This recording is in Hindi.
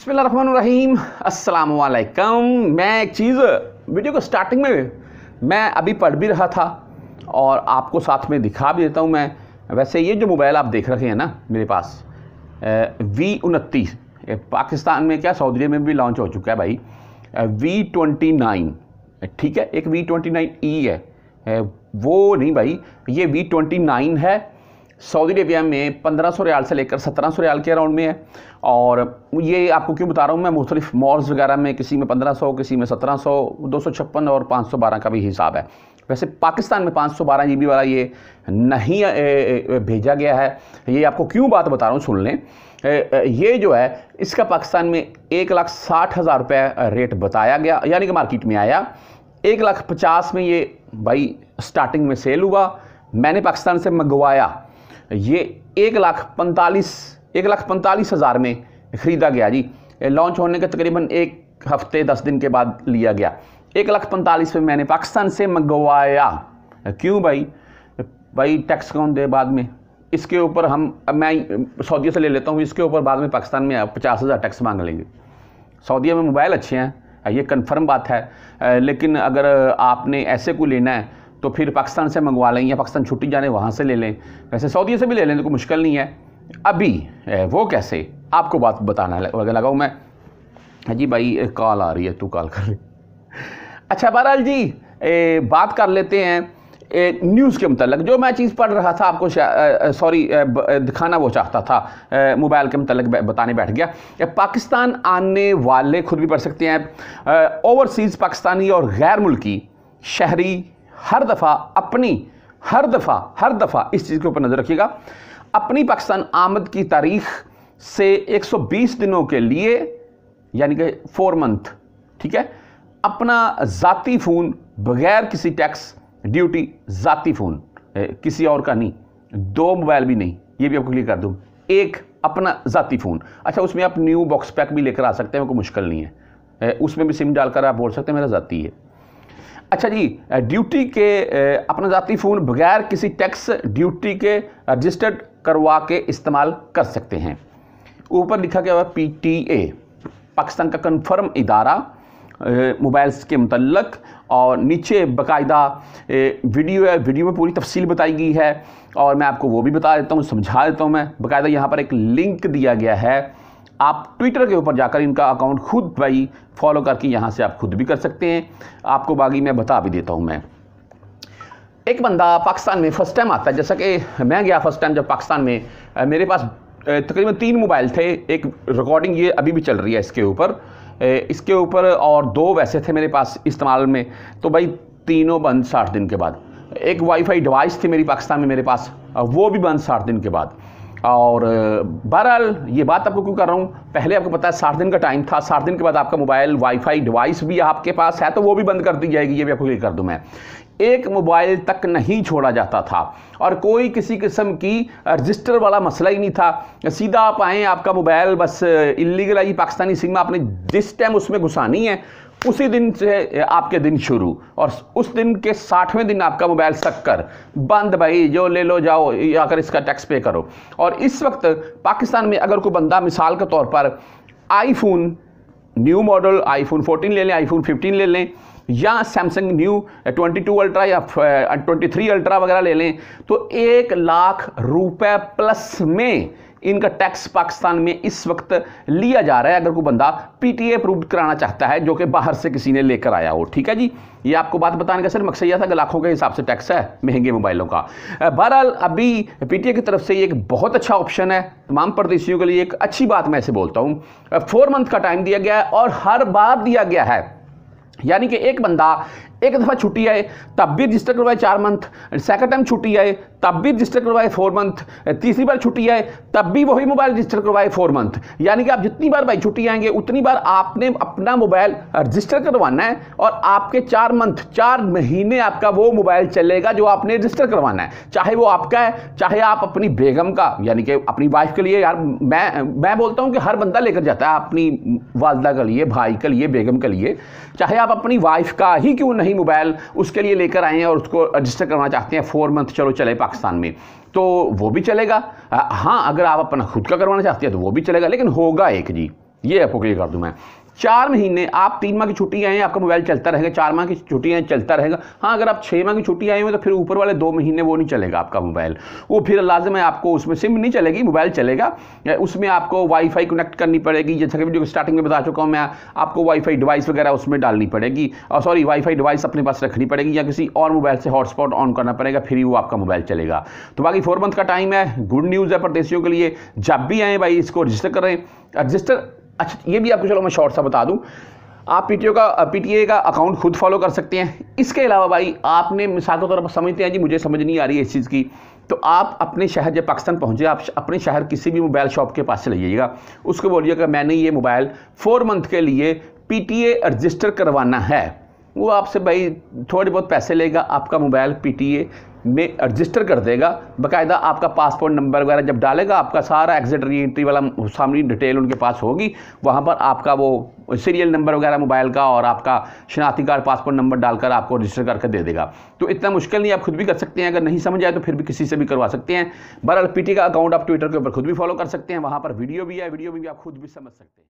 अस्सलाम असलकम मैं एक चीज़ वीडियो को स्टार्टिंग में मैं अभी पढ़ भी रहा था और आपको साथ में दिखा भी देता हूँ मैं वैसे ये जो मोबाइल आप देख रखे हैं ना मेरे पास वी उनतीस पाकिस्तान में क्या सऊदी में भी लॉन्च हो चुका है भाई वी ट्वेंटी नाइन ठीक है एक वी ट्वेंटी नाइन ई है वो नहीं भाई ये वी ट्वेंटी नाइन है सऊदी अरेबिया में 1500 रियाल से लेकर 1700 रियाल के अराउंड में है और ये आपको क्यों बता रहा हूँ मैं मुख्तलिफ मॉल्स वगैरह में किसी में 1500 किसी में 1700 256 और 512 का भी हिसाब है वैसे पाकिस्तान में 512 बी वाला ये नहीं भेजा गया है ये आपको क्यों बात बता रहा हूँ सुन लें ये जो है इसका पाकिस्तान में एक लाख साठ हज़ार रुपये रेट बताया गया यानी कि मार्केट में आया एक लाख पचास में ये भाई स्टार्टिंग में सेल हुआ मैंने पाकिस्तान से मंगवाया ये एक लाख पैंतालीस एक लाख पैंतालीस हज़ार में ख़रीदा गया जी लॉन्च होने के तकरीबन एक हफ्ते दस दिन के बाद लिया गया एक लाख पैंतालीस में मैंने पाकिस्तान से मंगवाया क्यों भाई भाई टैक्स कौन दे बाद में इसके ऊपर हम मैं सऊदीया से ले लेता हूँ इसके ऊपर बाद में पाकिस्तान में पचास हज़ार टैक्स मांग लेंगे सऊदीया में मोबाइल अच्छे हैं ये कन्फर्म बात है लेकिन अगर आपने ऐसे को लेना है तो फिर पाकिस्तान से मंगवा लें या पाकिस्तान छुट्टी जाने वहाँ से ले लें वैसे सऊदी से भी ले लें तो कोई मुश्किल नहीं है अभी वो कैसे आपको बात बताना लगा लगाऊँ मैं हाँ जी भाई कॉल आ रही है तू कॉल कर ले अच्छा बहरहाल जी ए, बात कर लेते हैं न्यूज़ के मतलब जो मैं चीज़ पढ़ रहा था आपको सॉरी दिखाना वो चाहता था मोबाइल के मतलब बताने बैठ गया पाकिस्तान आने वाले खुद भी पढ़ सकते हैं ओवरसीज़ पाकिस्तानी और गैर मुल्की शहरी हर दफ़ा अपनी हर दफ़ा हर दफ़ा इस चीज़ के ऊपर नज़र रखिएगा अपनी पाकिस्तान आमद की तारीख से 120 दिनों के लिए यानी कि फोर मंथ ठीक है अपना ज़ाती फ़ोन बगैर किसी टैक्स ड्यूटी ज़ाती फ़ोन किसी और का नहीं दो मोबाइल भी नहीं ये भी आपको क्लियर कर दूँ एक अपना ज़ाती फ़ोन अच्छा उसमें आप न्यू बॉक्स पैक भी लेकर आ सकते हैं कोई मुश्किल नहीं है उसमें भी सिम डालकर आप बोल सकते हैं मेरा ज़ाती है अच्छा जी ड्यूटी के अपना ज़ाती फ़ोन बगैर किसी टैक्स ड्यूटी के रजिस्टर्ड करवा के इस्तेमाल कर सकते हैं ऊपर लिखा गया पी टी ए पाकिस्तान का कन्फर्म इदारा मोबाइल्स के मतलब और नीचे बाकायदा वीडियो है वीडियो में पूरी तफसील बताई गई है और मैं आपको वो भी बता देता हूँ समझा देता हूँ मैं बाकायदा यहाँ पर एक लिंक दिया गया है आप ट्विटर के ऊपर जाकर इनका अकाउंट खुद भाई फॉलो करके यहाँ से आप खुद भी कर सकते हैं आपको बाकी मैं बता भी देता हूँ मैं एक बंदा पाकिस्तान में फ़र्स्ट टाइम आता है जैसा कि मैं गया फर्स्ट टाइम जब पाकिस्तान में मेरे पास तकरीबन तीन मोबाइल थे एक रिकॉर्डिंग ये अभी भी चल रही है इसके ऊपर इसके ऊपर और दो वैसे थे मेरे पास इस्तेमाल में तो भाई तीनों बंद साठ दिन के बाद एक वाईफाई डिवाइस थी मेरी पाकिस्तान में मेरे पास वो भी बंद साठ दिन के बाद और बहरहाल ये बात आपको क्यों कर रहा हूँ पहले आपको पता है साठ दिन का टाइम था साठ दिन के बाद आपका मोबाइल वाईफाई डिवाइस भी आपके पास है तो वो भी बंद कर दी जाएगी ये भी आपको क्लियर कर दूँ मैं एक मोबाइल तक नहीं छोड़ा जाता था और कोई किसी किस्म की रजिस्टर वाला मसला ही नहीं था सीधा आप आएँ आपका मोबाइल बस इलीगल आई पाकिस्तानी सिम आपने जिस टाइम उसमें घुसानी है उसी दिन से आपके दिन शुरू और उस दिन के साठवें दिन आपका मोबाइल सककर बंद भाई जो ले लो जाओ अगर इसका टैक्स पे करो और इस वक्त पाकिस्तान में अगर कोई बंदा मिसाल के तौर पर आईफोन न्यू मॉडल आईफोन 14 ले लें आईफोन 15 ले लें या सैमसंग न्यू 22 अल्ट्रा या 23 अल्ट्रा वगैरह ले लें तो एक लाख रुपये प्लस में इनका टैक्स पाकिस्तान में इस वक्त लिया जा रहा है अगर कोई बंदा पीटीए अप्रूव कराना चाहता है जो कि बाहर से किसी ने लेकर आया हो ठीक है जी ये आपको बात बताने का सर मकसद यह था कि लाखों के हिसाब से टैक्स है महंगे मोबाइलों का बहरहाल अभी पीटीए की तरफ से ये एक बहुत अच्छा ऑप्शन है तमाम परदेशियों के लिए एक अच्छी बात मैं इसे बोलता हूँ फोर मंथ का टाइम दिया गया है और हर बार दिया गया है यानी कि एक बंदा एक दफ़ा छुट्टी आए तब भी रजिस्टर करवाए चार मंथ सेकंड टाइम छुट्टी आए तब भी रजिस्टर करवाए फोर मंथ तीसरी बार छुट्टी आए तब भी वही मोबाइल रजिस्टर करवाए फोर मंथ यानी कि आप जितनी बार भाई छुट्टी आएंगे उतनी बार आपने अपना मोबाइल रजिस्टर करवाना है और आपके चार मंथ चार महीने आपका वो मोबाइल चलेगा जो आपने रजिस्टर करवाना है चाहे वो आपका है चाहे आप अपनी बेगम का यानी कि अपनी वाइफ के लिए यार मैं मैं बोलता हूँ कि हर बंदा लेकर जाता है अपनी वालदा के लिए भाई के लिए बेगम के लिए चाहे आप अपनी वाइफ का ही क्यों नहीं वही मोबाइल उसके लिए लेकर आए हैं और उसको रजिस्टर करवाना चाहते हैं फोर मंथ चलो चले पाकिस्तान में तो वो भी चलेगा हाँ अगर आप अपना खुद का करवाना चाहते हैं तो वो भी चलेगा लेकिन होगा एक जी ये आपको क्लियर कर दूँ मैं चार महीने आप तीन माह की छुट्टी आए हैं आपका मोबाइल चलता रहेगा चार माह की छुट्टी आए चलता रहेगा हाँ अगर आप छः माह की छुट्टी आए हुए तो फिर ऊपर वाले दो महीने वो नहीं चलेगा आपका मोबाइल वो फिर लाजम है आपको उसमें सिम नहीं चलेगी मोबाइल चलेगा उसमें आपको वाईफाई कनेक्ट करनी पड़ेगी जैसा कि वीडियो स्टार्टिंग में बता चुका हूँ मैं आपको वाईफाई डिवाइस वगैरह उसमें डालनी पड़ेगी और सॉरी वाईफाई डिवाइस अपने पास रखनी पड़ेगी या किसी और मोबाइल से हॉटस्पॉट ऑन करना पड़ेगा फिर ही वो आपका मोबाइल चलेगा तो बाकी फोर मंथ का टाइम है गुड न्यूज़ है परदेशियों के लिए जब भी आएँ भाई इसको रजिस्टर करें रजिस्टर अच्छा ये भी आपको चलो मैं शॉर्ट सा बता दूँ आप पीटीओ का पीटीए का अकाउंट खुद फॉलो कर सकते हैं इसके अलावा भाई आपने मिसाल के तौर पर समझते हैं जी मुझे समझ नहीं आ रही है इस चीज़ की तो आप अपने शहर जब पाकिस्तान पहुँचे आप अपने शहर किसी भी मोबाइल शॉप के पास से जाइएगा उसको बोलिएगा मैंने ये मोबाइल फोर मंथ के लिए पी रजिस्टर करवाना है वो आपसे भाई थोड़े बहुत पैसे लेगा आपका मोबाइल पी में रजिस्टर कर देगा बकायदा आपका पासपोर्ट नंबर वगैरह जब डालेगा आपका सारा एग्जिट री एंट्री वाला सामने डिटेल उनके पास होगी वहाँ पर आपका वो सीरियल नंबर वगैरह मोबाइल का और आपका शनाती कार्ड पासपोर्ट नंबर डालकर आपको रजिस्टर करके दे देगा तो इतना मुश्किल नहीं आप खुद भी कर सकते हैं अगर नहीं समझ आए तो फिर भी किसी से भी करवा सकते हैं बरअल पी का अकाउंट आप ट्विटर के ऊपर खुद भी फॉलो कर सकते हैं वहाँ पर वीडियो भी है वीडियो में भी आप खुद भी समझ सकते हैं